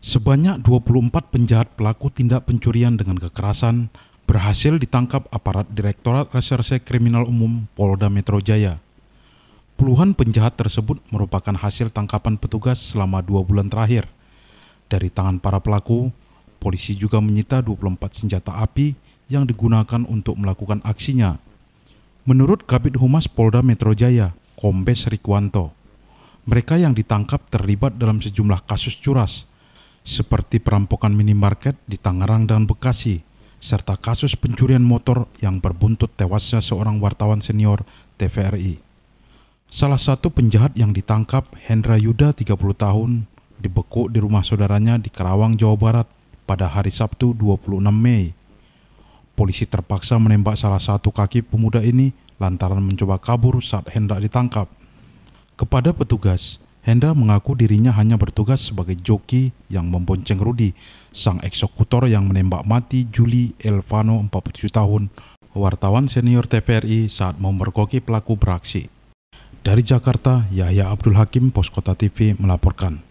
Sebanyak 24 penjahat pelaku tindak pencurian dengan kekerasan berhasil ditangkap aparat Direktorat Reserse Kriminal Umum Polda Metro Jaya. Puluhan penjahat tersebut merupakan hasil tangkapan petugas selama dua bulan terakhir. Dari tangan para pelaku, polisi juga menyita 24 senjata api yang digunakan untuk melakukan aksinya. Menurut Kabit Humas Polda Metro Jaya, Kombes Rikwanto, mereka yang ditangkap terlibat dalam sejumlah kasus curas – seperti perampokan minimarket di Tangerang dan Bekasi, serta kasus pencurian motor yang berbuntut tewasnya seorang wartawan senior TVRI. Salah satu penjahat yang ditangkap, Hendra Yuda 30 tahun, dibekuk di rumah saudaranya di Karawang, Jawa Barat pada hari Sabtu 26 Mei. Polisi terpaksa menembak salah satu kaki pemuda ini lantaran mencoba kabur saat Hendra ditangkap. Kepada petugas, Hendra mengaku dirinya hanya bertugas sebagai joki yang membonceng Rudi, sang eksekutor yang menembak mati Juli Elvano 47 tahun, wartawan senior TPRI saat memergoki pelaku beraksi. Dari Jakarta, Yahya Abdul Hakim, Poskota TV melaporkan.